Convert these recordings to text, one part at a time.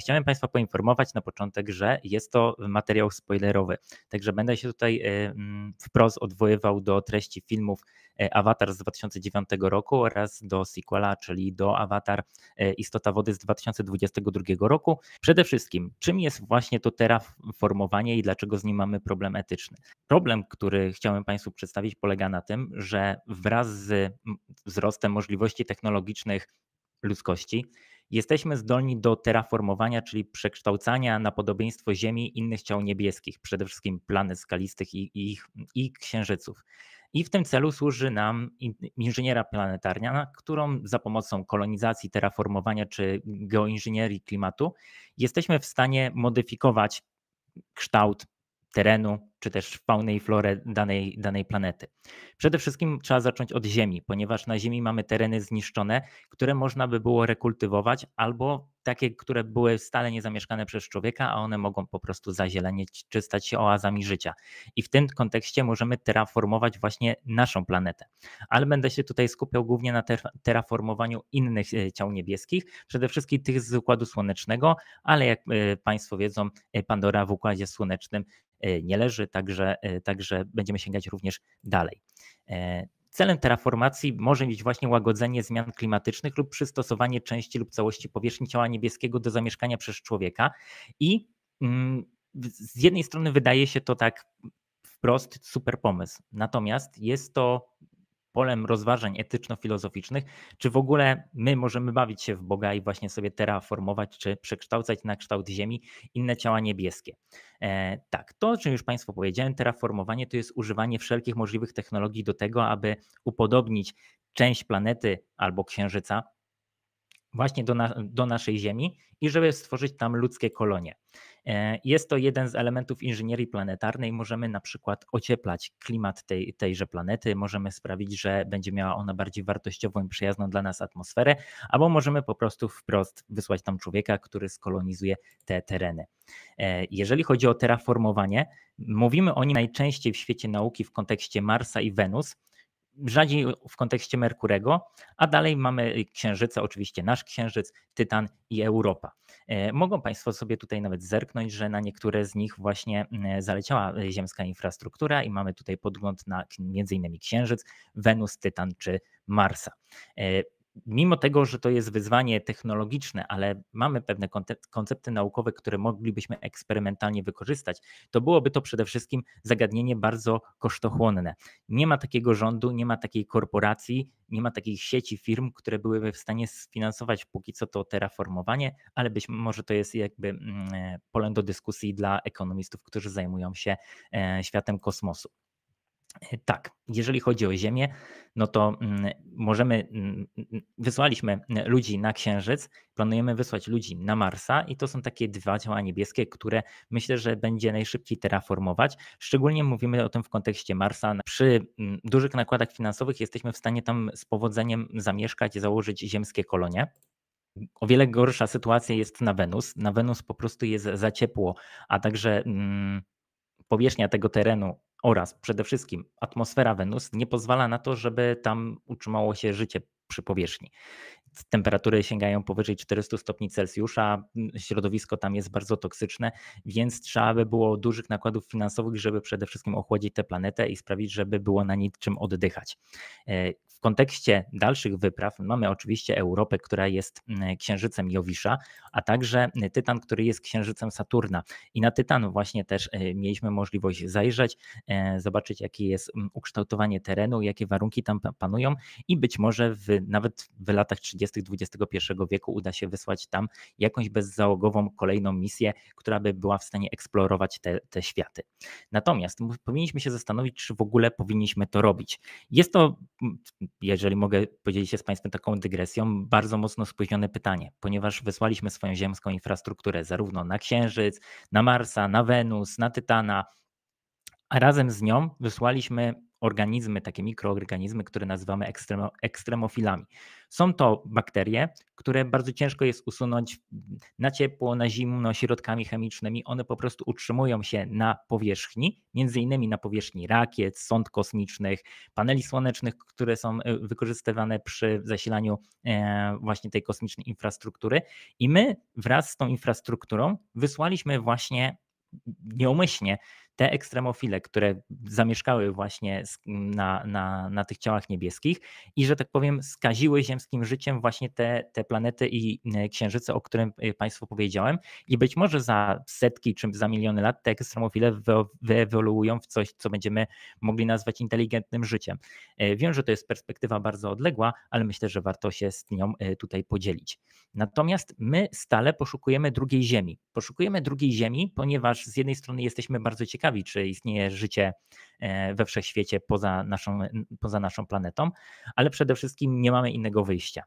Chciałem Państwa poinformować na początek, że jest to materiał spoilerowy, także będę się tutaj e, mm, wprost odwoływał do treści filmów e, Avatar z 2009 roku oraz do sequela, czyli do Avatar e, Istota Wody z 2022 roku. Przede wszystkim, czym jest właśnie to terraformowanie i dlaczego z nim mamy problem etyczny? Problem, który chciałem Państwu przedstawić, polega na tym, że wraz z mm, wzrostem możliwości technologicznych ludzkości, Jesteśmy zdolni do terraformowania, czyli przekształcania na podobieństwo Ziemi innych ciał niebieskich, przede wszystkim planet skalistych i, i, i księżyców. I w tym celu służy nam inżyniera planetarna, którą za pomocą kolonizacji, terraformowania czy geoinżynierii klimatu jesteśmy w stanie modyfikować kształt terenu, czy też faunę i florę danej, danej planety. Przede wszystkim trzeba zacząć od ziemi, ponieważ na ziemi mamy tereny zniszczone, które można by było rekultywować, albo takie, które były stale niezamieszkane przez człowieka, a one mogą po prostu zazielenieć czy stać się oazami życia. I w tym kontekście możemy terraformować właśnie naszą planetę. Ale będę się tutaj skupiał głównie na ter terraformowaniu innych e, ciał niebieskich, przede wszystkim tych z Układu Słonecznego, ale jak e, Państwo wiedzą, e, Pandora w Układzie Słonecznym nie leży, także, e, także będziemy sięgać również dalej. E, celem terraformacji może być właśnie łagodzenie zmian klimatycznych lub przystosowanie części lub całości powierzchni ciała niebieskiego do zamieszkania przez człowieka. I mm, z jednej strony wydaje się to tak wprost super pomysł, natomiast jest to polem rozważań etyczno-filozoficznych, czy w ogóle my możemy bawić się w Boga i właśnie sobie terraformować, czy przekształcać na kształt Ziemi inne ciała niebieskie. E, tak, to o czym już Państwu powiedziałem, terraformowanie to jest używanie wszelkich możliwych technologii do tego, aby upodobnić część planety albo księżyca właśnie do, na, do naszej Ziemi i żeby stworzyć tam ludzkie kolonie. E, jest to jeden z elementów inżynierii planetarnej. Możemy na przykład ocieplać klimat tej, tejże planety, możemy sprawić, że będzie miała ona bardziej wartościową i przyjazną dla nas atmosferę, albo możemy po prostu wprost wysłać tam człowieka, który skolonizuje te tereny. E, jeżeli chodzi o terraformowanie, mówimy o nim najczęściej w świecie nauki w kontekście Marsa i Wenus rzadziej w kontekście Merkurego, a dalej mamy księżyce, oczywiście nasz księżyc, Tytan i Europa. E, mogą Państwo sobie tutaj nawet zerknąć, że na niektóre z nich właśnie e, zaleciała ziemska infrastruktura i mamy tutaj podgląd na m.in. księżyc, Wenus, Tytan czy Marsa. E, mimo tego, że to jest wyzwanie technologiczne, ale mamy pewne koncepty naukowe, które moglibyśmy eksperymentalnie wykorzystać, to byłoby to przede wszystkim zagadnienie bardzo kosztochłonne. Nie ma takiego rządu, nie ma takiej korporacji, nie ma takiej sieci firm, które byłyby w stanie sfinansować póki co to terraformowanie, ale być może to jest jakby mm, e, pole do dyskusji dla ekonomistów, którzy zajmują się e, światem kosmosu. E, tak, jeżeli chodzi o Ziemię, no to mm, możemy, mm, mm, wysłaliśmy ludzi na Księżyc, planujemy wysłać ludzi na Marsa i to są takie dwa ciała niebieskie, które myślę, że będzie najszybciej terraformować. Szczególnie mówimy o tym w kontekście Marsa. Przy dużych nakładach finansowych jesteśmy w stanie tam z powodzeniem zamieszkać założyć ziemskie kolonie. O wiele gorsza sytuacja jest na Wenus. Na Wenus po prostu jest za ciepło, a także powierzchnia tego terenu oraz przede wszystkim atmosfera Wenus nie pozwala na to, żeby tam utrzymało się życie przy powierzchni. Temperatury sięgają powyżej 400 stopni Celsjusza, środowisko tam jest bardzo toksyczne, więc trzeba by było dużych nakładów finansowych, żeby przede wszystkim ochłodzić tę planetę i sprawić, żeby było na niczym oddychać. E, w kontekście dalszych wypraw mamy oczywiście Europę, która jest mm, księżycem Jowisza, a także y, Tytan, który jest księżycem Saturna. I na Tytan właśnie też y, mieliśmy możliwość zajrzeć, y, zobaczyć, jakie jest mm, ukształtowanie terenu, jakie warunki tam panują, i być może w, nawet w latach 30. XXI wieku uda się wysłać tam jakąś bezzałogową kolejną misję, która by była w stanie eksplorować te, te światy. Natomiast powinniśmy się zastanowić, czy w ogóle powinniśmy to robić. Jest to jeżeli mogę podzielić się z Państwem taką dygresją, bardzo mocno spóźnione pytanie, ponieważ wysłaliśmy swoją ziemską infrastrukturę zarówno na Księżyc, na Marsa, na Wenus, na Tytana, a razem z nią wysłaliśmy organizmy, takie mikroorganizmy, które nazywamy ekstremo, ekstremofilami. Są to bakterie, które bardzo ciężko jest usunąć na ciepło, na zimno, środkami chemicznymi. One po prostu utrzymują się na powierzchni, między innymi na powierzchni rakiet, sąd kosmicznych, paneli słonecznych, które są e, wykorzystywane przy zasilaniu e, właśnie tej kosmicznej infrastruktury. I my wraz z tą infrastrukturą wysłaliśmy właśnie nieumyślnie te ekstremofile, które zamieszkały właśnie na, na, na tych ciałach niebieskich i, że tak powiem, skaziły ziemskim życiem właśnie te, te planety i e, księżyce, o którym e, Państwu powiedziałem. I być może za setki czy za miliony lat te ekstremofile wyewoluują w coś, co będziemy mogli nazwać inteligentnym życiem. E, wiem, że to jest perspektywa bardzo odległa, ale myślę, że warto się z nią tutaj podzielić. Natomiast my stale poszukujemy drugiej Ziemi. Poszukujemy drugiej Ziemi, ponieważ z jednej strony jesteśmy bardzo ciekawi, ciekawi, czy istnieje życie e, we wszechświecie poza naszą, poza naszą planetą, ale przede wszystkim nie mamy innego wyjścia,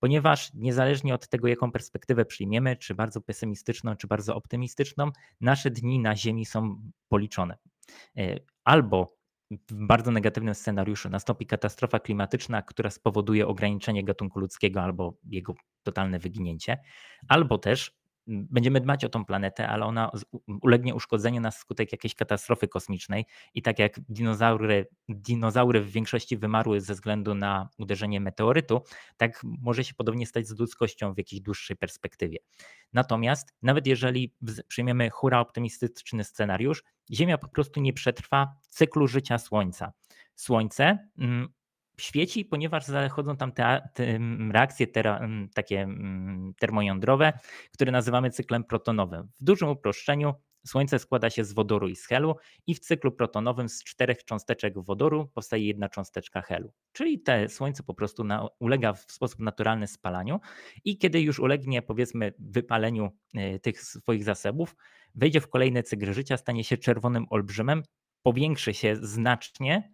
ponieważ niezależnie od tego, jaką perspektywę przyjmiemy, czy bardzo pesymistyczną, czy bardzo optymistyczną, nasze dni na Ziemi są policzone. E, albo w bardzo negatywnym scenariuszu nastąpi katastrofa klimatyczna, która spowoduje ograniczenie gatunku ludzkiego albo jego totalne wyginięcie, albo też będziemy dbać o tą planetę, ale ona ulegnie uszkodzeniu na skutek jakiejś katastrofy kosmicznej. I tak jak dinozaury, dinozaury w większości wymarły ze względu na uderzenie meteorytu, tak może się podobnie stać z ludzkością w jakiejś dłuższej perspektywie. Natomiast nawet jeżeli przyjmiemy hura optymistyczny scenariusz, Ziemia po prostu nie przetrwa cyklu życia Słońca. Słońce mm, świeci, ponieważ zachodzą tam te, te mm, reakcje mm, takie mm, termojądrowe, które nazywamy cyklem protonowym. W dużym uproszczeniu Słońce składa się z wodoru i z helu i w cyklu protonowym z czterech cząsteczek wodoru powstaje jedna cząsteczka helu. Czyli te Słońce po prostu na, ulega w sposób naturalny spalaniu i kiedy już ulegnie powiedzmy wypaleniu y, tych swoich zasobów, wejdzie w kolejny cykl życia, stanie się czerwonym olbrzymem, powiększy się znacznie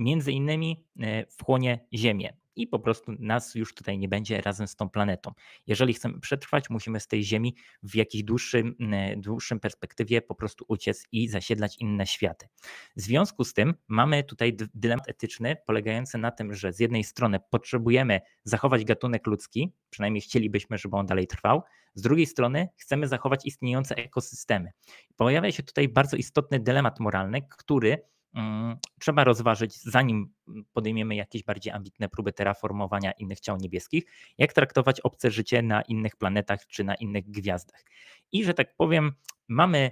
między innymi e, wchłonie Ziemię i po prostu nas już tutaj nie będzie razem z tą planetą. Jeżeli chcemy przetrwać, musimy z tej Ziemi w jakiejś dłuższym, e, dłuższym perspektywie po prostu uciec i zasiedlać inne światy. W związku z tym mamy tutaj dylemat etyczny polegający na tym, że z jednej strony potrzebujemy zachować gatunek ludzki, przynajmniej chcielibyśmy, żeby on dalej trwał, z drugiej strony chcemy zachować istniejące ekosystemy. Pojawia się tutaj bardzo istotny dylemat moralny, który Mm, trzeba rozważyć, zanim podejmiemy jakieś bardziej ambitne próby terraformowania innych ciał niebieskich, jak traktować obce życie na innych planetach czy na innych gwiazdach. I że tak powiem, mamy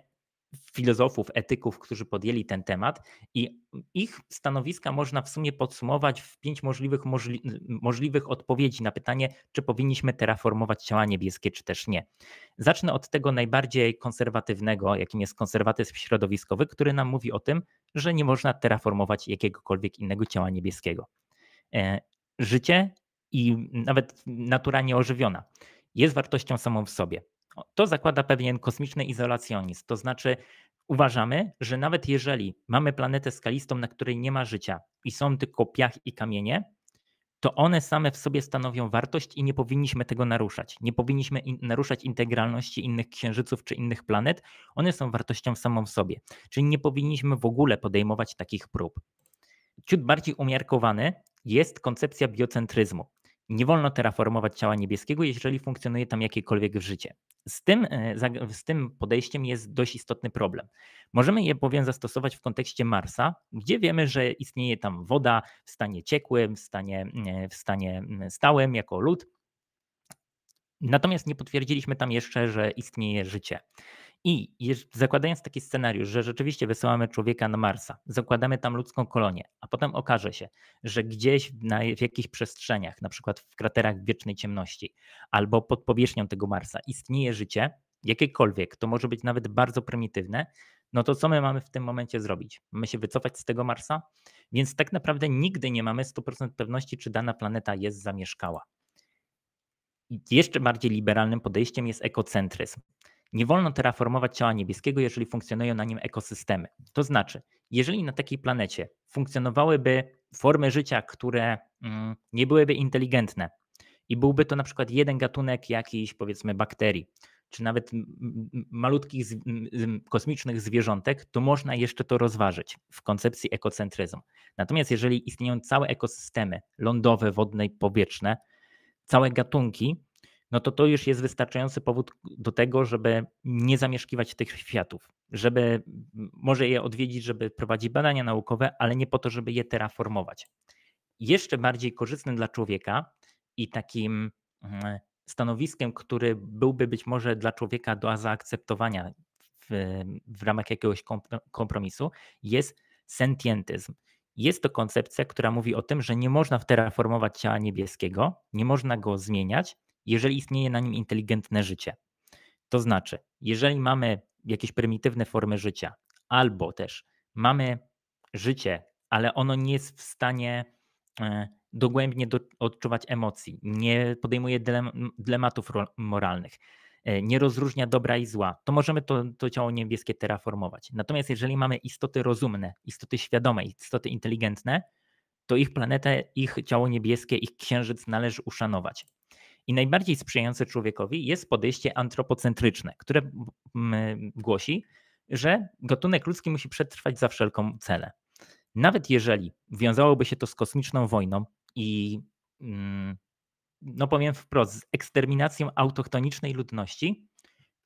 filozofów, etyków, którzy podjęli ten temat i ich stanowiska można w sumie podsumować w pięć możliwych, możli możliwych odpowiedzi na pytanie, czy powinniśmy terraformować ciała niebieskie, czy też nie. Zacznę od tego najbardziej konserwatywnego, jakim jest konserwatyzm środowiskowy, który nam mówi o tym, że nie można terraformować jakiegokolwiek innego ciała niebieskiego. E, życie i nawet natura nieożywiona jest wartością samą w sobie. To zakłada pewien kosmiczny izolacjonizm, to znaczy uważamy, że nawet jeżeli mamy planetę skalistą, na której nie ma życia i są tylko piach i kamienie, to one same w sobie stanowią wartość i nie powinniśmy tego naruszać. Nie powinniśmy in naruszać integralności innych księżyców czy innych planet. One są wartością samą w sobie. Czyli nie powinniśmy w ogóle podejmować takich prób. Ciut bardziej umiarkowany jest koncepcja biocentryzmu nie wolno terraformować ciała niebieskiego, jeżeli funkcjonuje tam jakiekolwiek życie. Z tym, e, z tym podejściem jest dość istotny problem. Możemy je bowiem zastosować w kontekście Marsa, gdzie wiemy, że istnieje tam woda w stanie ciekłym, w stanie, e, w stanie stałym, jako lód. Natomiast nie potwierdziliśmy tam jeszcze, że istnieje życie. I zakładając taki scenariusz, że rzeczywiście wysyłamy człowieka na Marsa, zakładamy tam ludzką kolonię, a potem okaże się, że gdzieś na, w jakichś przestrzeniach, na przykład w kraterach wiecznej ciemności albo pod powierzchnią tego Marsa istnieje życie, jakiekolwiek, to może być nawet bardzo prymitywne, no to co my mamy w tym momencie zrobić? Mamy się wycofać z tego Marsa? Więc tak naprawdę nigdy nie mamy 100% pewności, czy dana planeta jest zamieszkała. jeszcze bardziej liberalnym podejściem jest ekocentryzm, nie wolno terraformować ciała niebieskiego, jeżeli funkcjonują na nim ekosystemy. To znaczy, jeżeli na takiej planecie funkcjonowałyby formy życia, które mm, nie byłyby inteligentne i byłby to na przykład jeden gatunek jakichś powiedzmy bakterii, czy nawet malutkich kosmicznych zwierzątek, to można jeszcze to rozważyć w koncepcji ekocentryzmu. Natomiast jeżeli istnieją całe ekosystemy lądowe, wodne i powietrzne, całe gatunki, no to to już jest wystarczający powód do tego, żeby nie zamieszkiwać tych światów, żeby może je odwiedzić, żeby prowadzić badania naukowe, ale nie po to, żeby je terraformować. Jeszcze bardziej korzystny dla człowieka i takim mm, stanowiskiem, który byłby być może dla człowieka do zaakceptowania w, w ramach jakiegoś kompromisu, jest sentientyzm. Jest to koncepcja, która mówi o tym, że nie można terraformować ciała niebieskiego, nie można go zmieniać, jeżeli istnieje na nim inteligentne życie. To znaczy, jeżeli mamy jakieś prymitywne formy życia, albo też mamy życie, ale ono nie jest w stanie e, dogłębnie do, odczuwać emocji, nie podejmuje dylem, dylematów moralnych, e, nie rozróżnia dobra i zła, to możemy to, to ciało niebieskie terraformować. Natomiast jeżeli mamy istoty rozumne, istoty świadome, istoty inteligentne, to ich planetę, ich ciało niebieskie, ich księżyc należy uszanować. I najbardziej sprzyjające człowiekowi jest podejście antropocentryczne, które głosi, że gatunek ludzki musi przetrwać za wszelką cenę. Nawet jeżeli wiązałoby się to z kosmiczną wojną i, mm, no powiem wprost, z eksterminacją autochtonicznej ludności,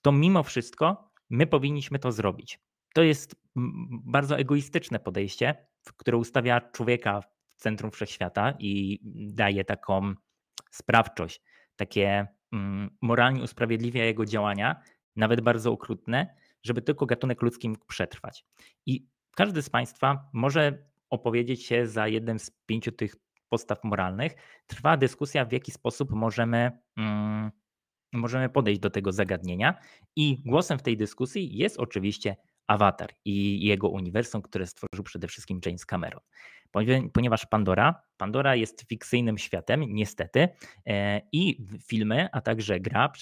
to mimo wszystko my powinniśmy to zrobić. To jest bardzo egoistyczne podejście, które ustawia człowieka w centrum wszechświata i daje taką sprawczość takie mm, moralnie usprawiedliwia jego działania, nawet bardzo okrutne, żeby tylko gatunek ludzki mógł przetrwać. I każdy z Państwa może opowiedzieć się za jednym z pięciu tych postaw moralnych. Trwa dyskusja, w jaki sposób możemy, mm, możemy podejść do tego zagadnienia, i głosem w tej dyskusji jest oczywiście Avatar i jego uniwersum, które stworzył przede wszystkim James Cameron. Ponieważ Pandora, Pandora jest fikcyjnym światem, niestety, e, i filmy, a także gra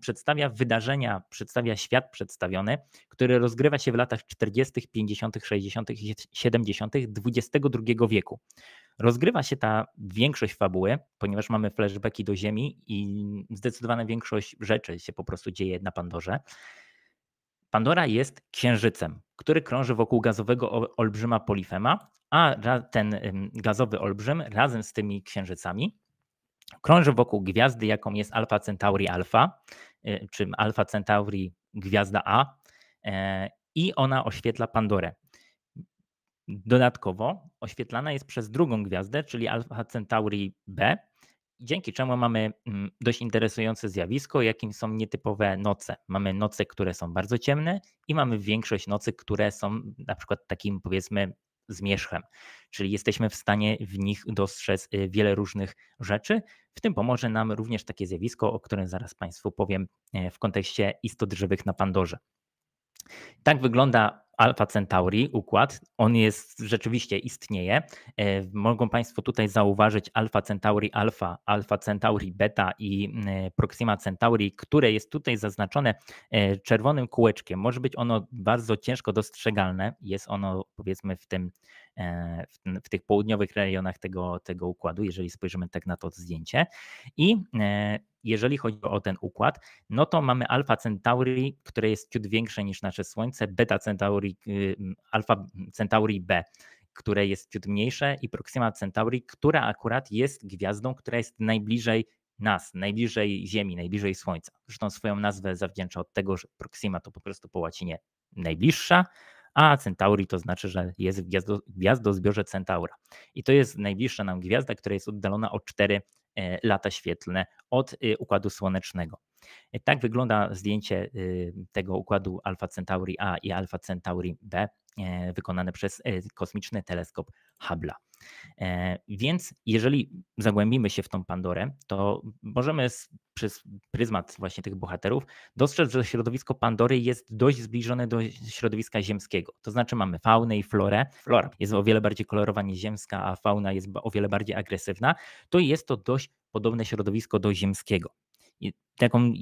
przedstawia wydarzenia, przedstawia świat przedstawiony, który rozgrywa się w latach 40., 50., 60. i 70. XXI wieku. Rozgrywa się ta większość fabuły, ponieważ mamy flashbacki do Ziemi i zdecydowana większość rzeczy się po prostu dzieje na Pandorze. Pandora jest księżycem, który krąży wokół gazowego olbrzyma Polifema, a ten gazowy olbrzym razem z tymi księżycami krąży wokół gwiazdy, jaką jest Alpha Centauri Alpha, e, czy Alpha Centauri gwiazda A, e, i ona oświetla Pandorę. Dodatkowo oświetlana jest przez drugą gwiazdę, czyli Alpha Centauri B, dzięki czemu mamy mm, dość interesujące zjawisko, jakim są nietypowe noce. Mamy noce, które są bardzo ciemne i mamy większość nocy, które są na przykład takim powiedzmy zmierzchem, czyli jesteśmy w stanie w nich dostrzec y, wiele różnych rzeczy. W tym pomoże nam również takie zjawisko, o którym zaraz Państwu powiem e, w kontekście istot żywych na Pandorze. Tak wygląda Alpha Centauri układ. On jest rzeczywiście istnieje. E, mogą Państwo tutaj zauważyć Alpha Centauri Alpha, Alpha Centauri Beta i e, Proxima Centauri, które jest tutaj zaznaczone e, czerwonym kółeczkiem. Może być ono bardzo ciężko dostrzegalne. Jest ono powiedzmy w tym w, tych południowych rejonach tego, tego układu, jeżeli spojrzymy tak na to zdjęcie. I jeżeli chodzi o ten układ, no to mamy Alfa Centauri, które jest ciut większe niż nasze Słońce, Beta Centauri, Alfa Centauri B, które jest ciut mniejsze i Proxima Centauri, która akurat jest gwiazdą, która jest najbliżej nas, najbliżej Ziemi, najbliżej Słońca. Zresztą swoją nazwę zawdzięcza od tego, że Proxima to po prostu po łacinie najbliższa, a Centauri to znaczy, że jest w gwiazdo, gwiazdozbiorze Centaura. I to jest najbliższa nam gwiazda, która jest oddalona o 4 e, lata świetlne od e, układu słonecznego. E, tak wygląda zdjęcie tego układu Alfa Centauri A i Alfa Centauri B wykonane przez kosmiczny teleskop Hubble'a. E, więc jeżeli zagłębimy się w tą Pandorę, to możemy przez pryzmat właśnie tych bohaterów dostrzec, że środowisko Pandory jest dość zbliżone do środowiska ziemskiego. To znaczy mamy faunę i florę. Flora jest o wiele bardziej kolorowa niż ziemska, a fauna jest o wiele bardziej agresywna. To jest to dość podobne środowisko do ziemskiego. I taką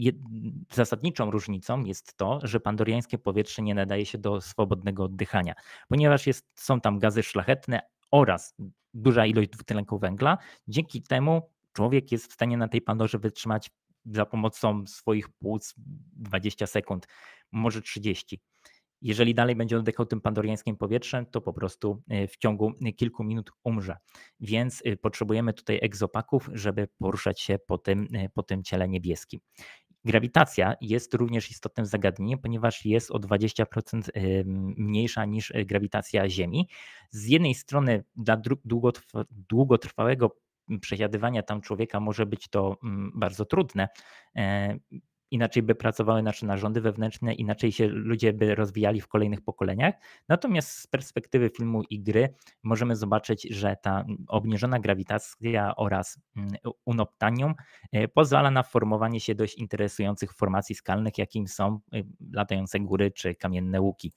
zasadniczą różnicą jest to, że pandoriańskie powietrze nie nadaje się do swobodnego oddychania, ponieważ jest, są tam gazy szlachetne, oraz duża ilość dwutlenku węgla. Dzięki temu człowiek jest w stanie na tej pandorze wytrzymać za pomocą swoich płuc 20 sekund, może 30. Jeżeli dalej będzie oddychał tym pandoriańskim powietrzem, to po prostu e, w ciągu kilku minut umrze. Więc e, potrzebujemy tutaj egzopaków, żeby poruszać się po tym, e, po tym ciele niebieskim. Grawitacja jest również istotnym zagadnieniem, ponieważ jest o 20% mniejsza niż e, grawitacja Ziemi. Z jednej strony dla długotrwałego przesiadywania tam człowieka może być to mm, bardzo trudne, e, inaczej by pracowały nasze narządy wewnętrzne, inaczej się ludzie by rozwijali w kolejnych pokoleniach. Natomiast z perspektywy filmu i gry możemy zobaczyć, że ta obniżona grawitacja oraz mm, unoptanium e, pozwala na formowanie się dość interesujących formacji skalnych, jakim są y, latające góry czy kamienne łuki.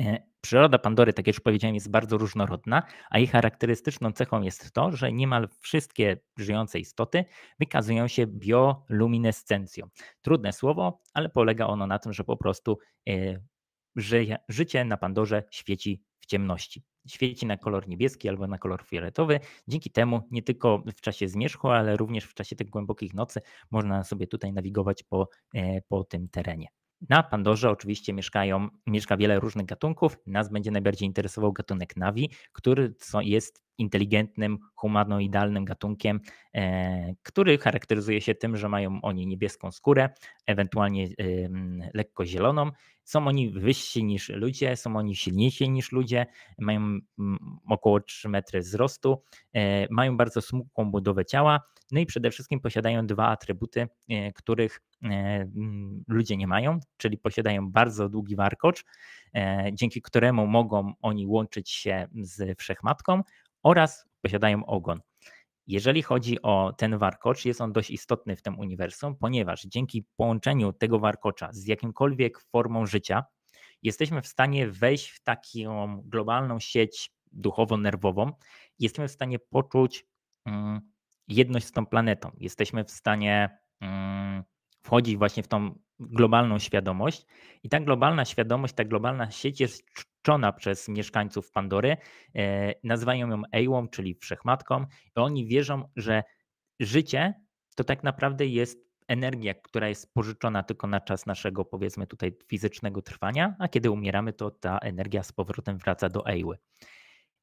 E, przyroda Pandory, tak jak już powiedziałem, jest bardzo różnorodna, a jej charakterystyczną cechą jest to, że niemal wszystkie żyjące istoty wykazują się bioluminescencją. Trudne słowo, ale polega ono na tym, że po prostu e, życie na Pandorze świeci w ciemności. Świeci na kolor niebieski albo na kolor fioletowy. Dzięki temu nie tylko w czasie zmierzchu, ale również w czasie tych głębokich nocy można sobie tutaj nawigować po, e, po tym terenie. Na Pandorze oczywiście mieszkają, mieszka wiele różnych gatunków. Nas będzie najbardziej interesował gatunek Nawi, który jest inteligentnym, humanoidalnym gatunkiem, e, który charakteryzuje się tym, że mają oni niebieską skórę, ewentualnie e, lekko zieloną. Są oni wyżsi niż ludzie, są oni silniejsi niż ludzie, mają około 3 metry wzrostu, e, mają bardzo smukłą budowę ciała, no i przede wszystkim posiadają dwa atrybuty, których ludzie nie mają, czyli posiadają bardzo długi warkocz, dzięki któremu mogą oni łączyć się z wszechmatką oraz posiadają ogon. Jeżeli chodzi o ten warkocz, jest on dość istotny w tym uniwersum, ponieważ dzięki połączeniu tego warkocza z jakimkolwiek formą życia, jesteśmy w stanie wejść w taką globalną sieć duchowo-nerwową, jesteśmy w stanie poczuć mm, jedność z tą planetą, jesteśmy w stanie mm, wchodzić właśnie w tą globalną świadomość i ta globalna świadomość, ta globalna sieć jest opuszczona przez mieszkańców Pandory. E, nazywają ją Ejłą, czyli Wszechmatką, i oni wierzą, że życie to tak naprawdę jest energia, która jest pożyczona tylko na czas naszego, powiedzmy tutaj, fizycznego trwania, a kiedy umieramy, to ta energia z powrotem wraca do Ejły.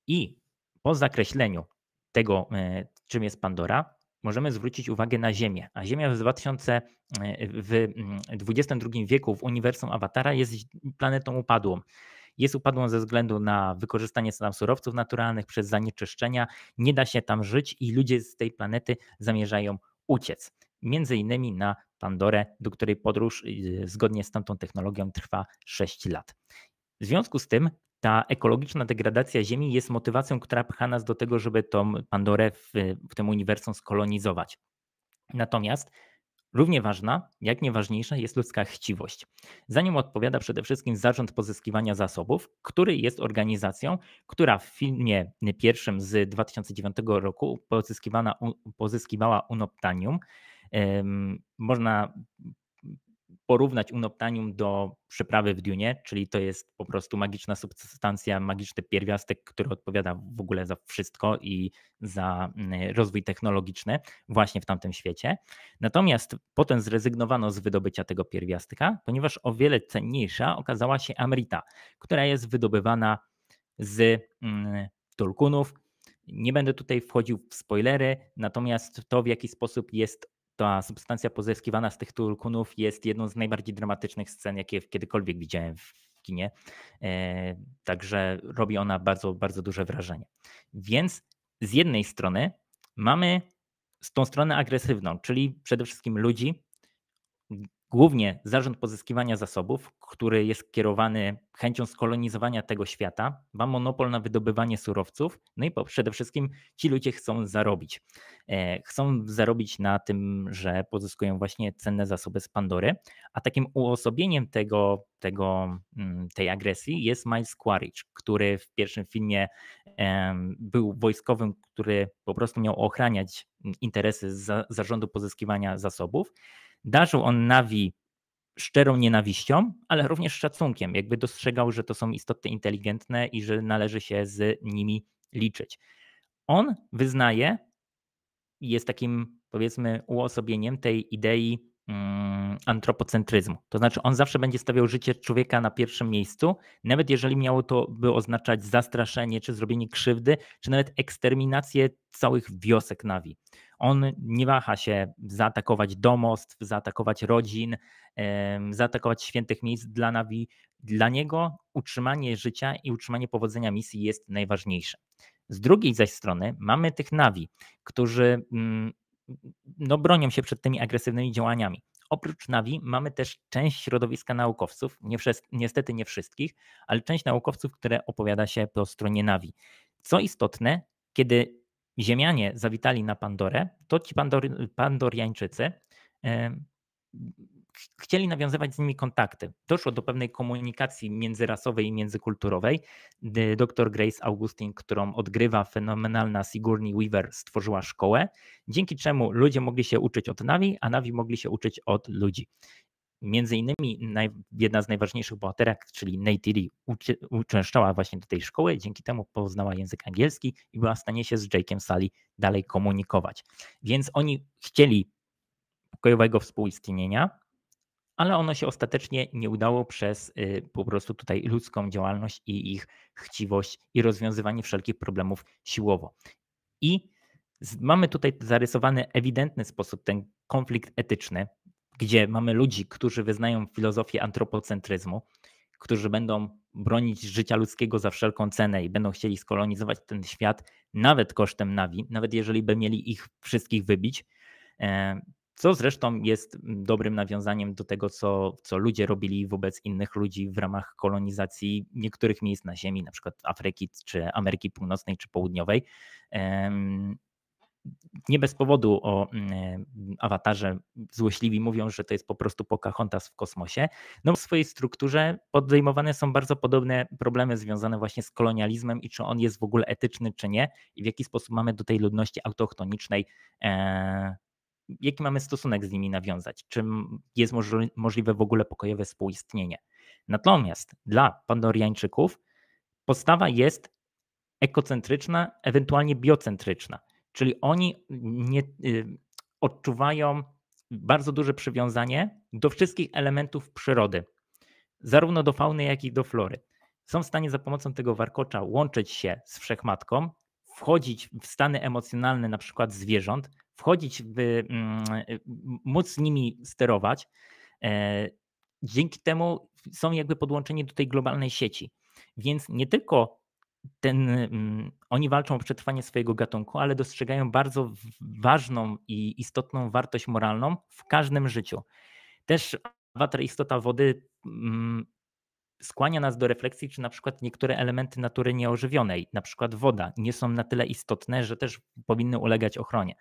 I po zakreśleniu tego, e, czym jest Pandora, możemy zwrócić uwagę na Ziemię. A Ziemia w 2000, e, w mm, wieku w uniwersum Awatara jest planetą upadłą jest upadłą ze względu na wykorzystanie tam surowców naturalnych przez zanieczyszczenia, nie da się tam żyć i ludzie z tej planety zamierzają uciec. Między innymi na Pandorę, do której podróż y, zgodnie z tamtą technologią trwa 6 lat. W związku z tym ta ekologiczna degradacja Ziemi jest motywacją, która pcha nas do tego, żeby tą Pandorę w, w tym uniwersum skolonizować. Natomiast Równie ważna, jak nieważniejsza jest ludzka chciwość. Za nią odpowiada przede wszystkim Zarząd Pozyskiwania Zasobów, który jest organizacją, która w filmie pierwszym z 2009 roku pozyskiwana, pozyskiwała Unoptanium. Można porównać unoptanium do przyprawy w Dunie, czyli to jest po prostu magiczna substancja, magiczny pierwiastek, który odpowiada w ogóle za wszystko i za mm, rozwój technologiczny właśnie w tamtym świecie. Natomiast potem zrezygnowano z wydobycia tego pierwiastka, ponieważ o wiele cenniejsza okazała się amrita, która jest wydobywana z mm, tulkunów. Nie będę tutaj wchodził w spoilery, natomiast to w jaki sposób jest ta substancja pozyskiwana z tych turkunów jest jedną z najbardziej dramatycznych scen, jakie kiedykolwiek widziałem w kinie. E, także robi ona bardzo, bardzo duże wrażenie. Więc z jednej strony mamy z tą stronę agresywną, czyli przede wszystkim ludzi, głównie zarząd pozyskiwania zasobów, który jest kierowany chęcią skolonizowania tego świata, ma monopol na wydobywanie surowców, no i przede wszystkim ci ludzie chcą zarobić. E, chcą zarobić na tym, że pozyskują właśnie cenne zasoby z Pandory, a takim uosobieniem tego, tego, mm, tej agresji jest Miles Quaritch, który w pierwszym filmie był wojskowym, który po prostu miał ochraniać interesy zarządu pozyskiwania zasobów. Darzył on Nawi szczerą nienawiścią, ale również szacunkiem, jakby dostrzegał, że to są istoty inteligentne i że należy się z nimi liczyć. On wyznaje i jest takim, powiedzmy, uosobieniem tej idei mm, antropocentryzmu. To znaczy, on zawsze będzie stawiał życie człowieka na pierwszym miejscu, nawet jeżeli miało to by oznaczać zastraszenie, czy zrobienie krzywdy, czy nawet eksterminację całych wiosek Nawi. On nie waha się zaatakować domostw, zaatakować rodzin, zaatakować świętych miejsc dla Nawi. Dla niego utrzymanie życia i utrzymanie powodzenia misji jest najważniejsze. Z drugiej zaś strony mamy tych Nawi, którzy mm, no, bronią się przed tymi agresywnymi działaniami. Oprócz Nawi mamy też część środowiska naukowców, nie przez, niestety nie wszystkich, ale część naukowców, które opowiada się po stronie Nawi. Co istotne, kiedy Ziemianie zawitali na Pandorę, to ci Pandor, Pandoriańczycy e, chcieli nawiązywać z nimi kontakty. Doszło do pewnej komunikacji międzyrasowej i międzykulturowej. Dr Grace Augustine, którą odgrywa fenomenalna Sigourney Weaver, stworzyła szkołę, dzięki czemu ludzie mogli się uczyć od Navi, a Navi mogli się uczyć od ludzi. Między innymi naj, jedna z najważniejszych bohaterek, czyli Neytiri, uczęszczała właśnie do tej szkoły, dzięki temu poznała język angielski i była w stanie się z Jake'em Sally dalej komunikować. Więc oni chcieli pokojowego współistnienia, ale ono się ostatecznie nie udało przez y, po prostu tutaj ludzką działalność i ich chciwość i rozwiązywanie wszelkich problemów siłowo. I mamy tutaj zarysowany ewidentny sposób ten konflikt etyczny, gdzie mamy ludzi, którzy wyznają filozofię antropocentryzmu, którzy będą bronić życia ludzkiego za wszelką cenę i będą chcieli skolonizować ten świat nawet kosztem nawi, nawet jeżeli by mieli ich wszystkich wybić. E, co zresztą jest dobrym nawiązaniem do tego, co, co ludzie robili wobec innych ludzi w ramach kolonizacji niektórych miejsc na Ziemi, na przykład Afryki, czy Ameryki Północnej, czy Południowej nie bez powodu o mm, e, awatarze złośliwi mówią, że to jest po prostu Pocahontas w kosmosie. No w swojej strukturze podejmowane są bardzo podobne problemy związane właśnie z kolonializmem i czy on jest w ogóle etyczny, czy nie, i w jaki sposób mamy do tej ludności autochtonicznej. E, jaki mamy stosunek z nimi nawiązać? Czym jest możliwe w ogóle pokojowe współistnienie? Natomiast dla pandoriańczyków postawa jest ekocentryczna, ewentualnie biocentryczna Czyli oni nie, y, odczuwają bardzo duże przywiązanie do wszystkich elementów przyrody, zarówno do fauny, jak i do flory. Są w stanie za pomocą tego warkocza łączyć się z wszechmatką, wchodzić w stany emocjonalne na przykład zwierząt, wchodzić w, mm, móc nimi sterować. E, dzięki temu są jakby podłączeni do tej globalnej sieci. Więc nie tylko ten, mm, oni walczą o przetrwanie swojego gatunku, ale dostrzegają bardzo ważną i istotną wartość moralną w każdym życiu. Też awatar istota wody mm, skłania nas do refleksji, czy na przykład niektóre elementy natury nieożywionej, na przykład woda, nie są na tyle istotne, że też powinny ulegać ochronie.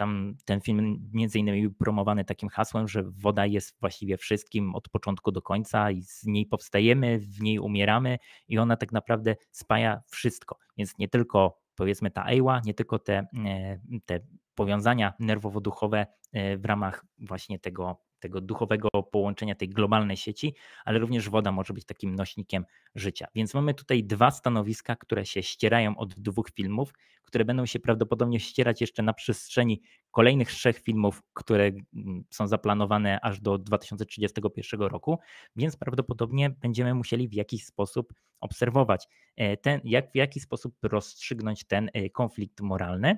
Tam ten film między innymi był promowany takim hasłem, że woda jest właściwie wszystkim od początku do końca i z niej powstajemy, w niej umieramy i ona tak naprawdę spaja wszystko. Więc nie tylko powiedzmy ta EIWA, nie tylko te, e, te powiązania nerwowo-duchowe e, w ramach właśnie tego tego duchowego połączenia tej globalnej sieci, ale również woda może być takim nośnikiem życia. Więc mamy tutaj dwa stanowiska, które się ścierają od dwóch filmów, które będą się prawdopodobnie ścierać jeszcze na przestrzeni kolejnych trzech filmów, które mm, są zaplanowane aż do 2031 roku, więc prawdopodobnie będziemy musieli w jakiś sposób obserwować, e, ten, jak, w jaki sposób rozstrzygnąć ten e, konflikt moralny.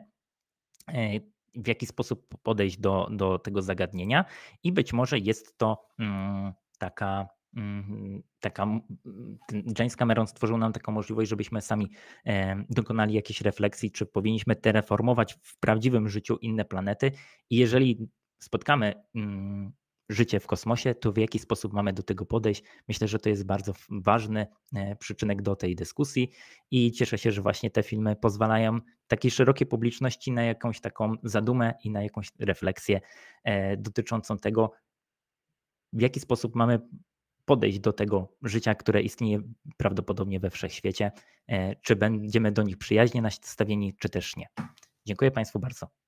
E, w jaki sposób podejść do, do tego zagadnienia i być może jest to mm, taka mm, taka, James Cameron stworzył nam taką możliwość, żebyśmy sami e, dokonali jakiejś refleksji, czy powinniśmy reformować w prawdziwym życiu inne planety i jeżeli spotkamy mm, życie w kosmosie, to w jaki sposób mamy do tego podejść. Myślę, że to jest bardzo ważny e, przyczynek do tej dyskusji i cieszę się, że właśnie te filmy pozwalają takiej szerokiej publiczności na jakąś taką zadumę i na jakąś refleksję e, dotyczącą tego, w jaki sposób mamy podejść do tego życia, które istnieje prawdopodobnie we wszechświecie, e, czy będziemy do nich przyjaźnie nastawieni, czy też nie. Dziękuję Państwu bardzo.